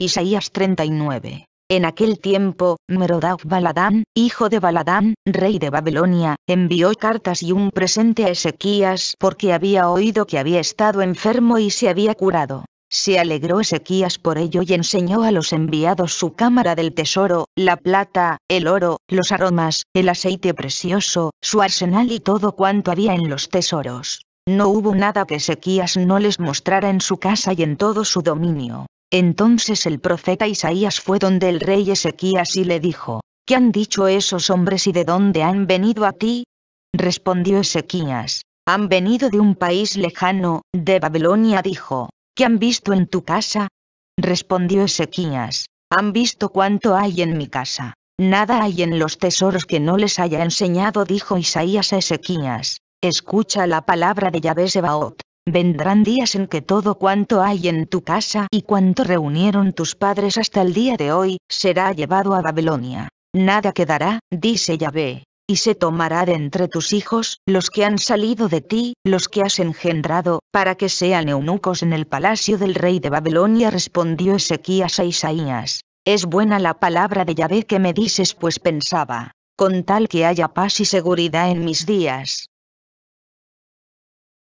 Isaías 39. En aquel tiempo, Merodach Baladán, hijo de Baladán, rey de Babilonia, envió cartas y un presente a Ezequías porque había oído que había estado enfermo y se había curado. Se alegró Ezequías por ello y enseñó a los enviados su cámara del tesoro, la plata, el oro, los aromas, el aceite precioso, su arsenal y todo cuanto había en los tesoros. No hubo nada que Ezequías no les mostrara en su casa y en todo su dominio. Entonces el profeta Isaías fue donde el rey Ezequías y le dijo, ¿Qué han dicho esos hombres y de dónde han venido a ti? Respondió Ezequías, han venido de un país lejano, de Babilonia dijo, ¿qué han visto en tu casa? Respondió Ezequías, han visto cuánto hay en mi casa, nada hay en los tesoros que no les haya enseñado dijo Isaías a Ezequías, escucha la palabra de Yahvé Sebaot. Vendrán días en que todo cuanto hay en tu casa y cuanto reunieron tus padres hasta el día de hoy, será llevado a Babilonia. Nada quedará, dice Yahvé. Y se tomará de entre tus hijos, los que han salido de ti, los que has engendrado, para que sean eunucos en el palacio del rey de Babilonia, respondió Ezequías a Isaías. Es buena la palabra de Yahvé que me dices, pues pensaba, con tal que haya paz y seguridad en mis días,